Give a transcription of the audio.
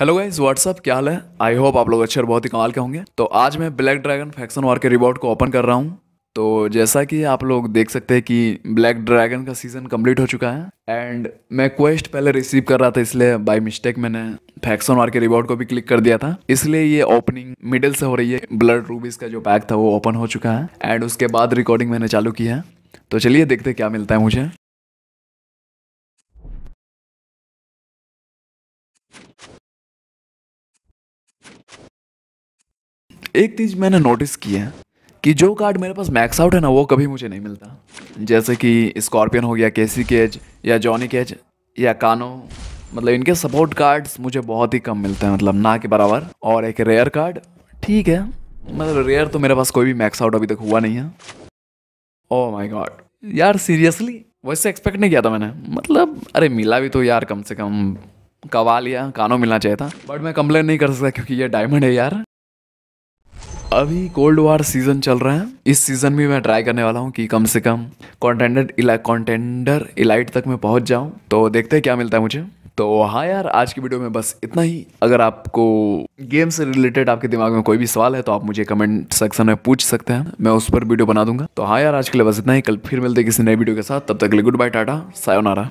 hello guys what's up क्या हाल है I hope आप लोग अच्छे और बहुत ही कमाल के होंगे तो आज मैं ब्लैक ड्रैगन फैक्शन वार के रिबॉर्ड को ओपन कर रहा हूँ तो जैसा कि आप लोग देख सकते हैं कि ब्लैक ड्रैगन का सीज़न कंप्लीट हो चुका है एंड मैं क्वेस्ट पहले रिसीव कर रहा था इसलिए बाय मिस्टेक मैंने फैक्सन वार के रिवॉर्ड को भी क्लिक कर दिया था इसलिए ये ओपनिंग मिडिल से हो रही है ब्लड रूबीज का जो पैक था वो ओपन हो चुका है एंड उसके बाद रिकॉर्डिंग मैंने चालू की है तो चलिए देखते क्या मिलता है मुझे एक चीज़ मैंने नोटिस की है कि जो कार्ड मेरे पास मैक्स आउट है ना वो कभी मुझे नहीं मिलता जैसे कि स्कॉर्पियन हो गया केसी केज या जॉनी केज या कानो मतलब इनके सपोर्ट कार्ड्स मुझे बहुत ही कम मिलते हैं मतलब ना के बराबर और एक रेयर कार्ड ठीक है मतलब रेयर तो मेरे पास कोई भी मैक्स आउट अभी तक हुआ नहीं है ओ माई गॉड यार सीरियसली वैसे एक्सपेक्ट नहीं किया था मैंने मतलब अरे मिला भी तो यार कम से कम कवाल या कानों मिलना चाहिए था बट मैं कंप्लेन नहीं कर सकता क्योंकि ये डायमंड है यार अभी कोल्ड वार सीजन चल रहा है इस सीजन में मैं ट्राई करने वाला हूँ कि कम से कम कॉन्टेंडर इला कॉन्टेंडर इलाइट तक मैं पहुँच जाऊँ तो देखते हैं क्या मिलता है मुझे तो हाँ यार आज की वीडियो में बस इतना ही अगर आपको गेम से रिलेटेड आपके दिमाग में कोई भी सवाल है तो आप मुझे कमेंट सेक्शन में पूछ सकते हैं मैं उस पर वीडियो बना दूंगा तो हाँ यार आज के लिए बस इतना ही कल फिर मिलते किसी नई वीडियो के साथ तब तक के लिए गुड बाय टाटा सायोनारा